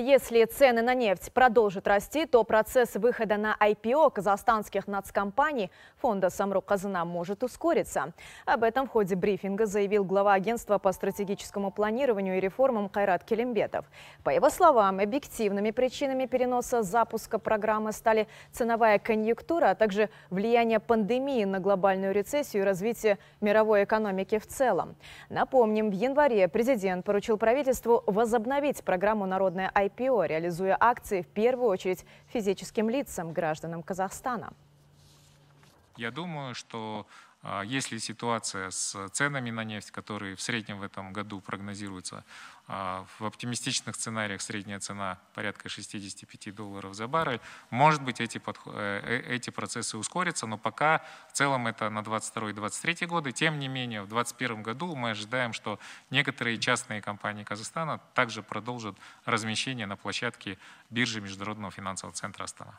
Если цены на нефть продолжат расти, то процесс выхода на IPO казахстанских нацкомпаний фонда «Самрук Казана» может ускориться. Об этом в ходе брифинга заявил глава агентства по стратегическому планированию и реформам Кайрат Келимбетов. По его словам, объективными причинами переноса запуска программы стали ценовая конъюнктура, а также влияние пандемии на глобальную рецессию и развитие мировой экономики в целом. Напомним, в январе президент поручил правительству возобновить программу «Народная IPO IPO, реализуя акции в первую очередь физическим лицам, гражданам Казахстана. Я думаю, что а, если ситуация с ценами на нефть, которые в среднем в этом году прогнозируются, а, в оптимистичных сценариях средняя цена порядка 65 долларов за баррель, может быть, эти, подход, э, э, эти процессы ускорятся, но пока в целом это на 22-23 годы. Тем не менее, в 2021 году мы ожидаем, что некоторые частные компании Казахстана также продолжат размещение на площадке биржи Международного финансового центра Астана.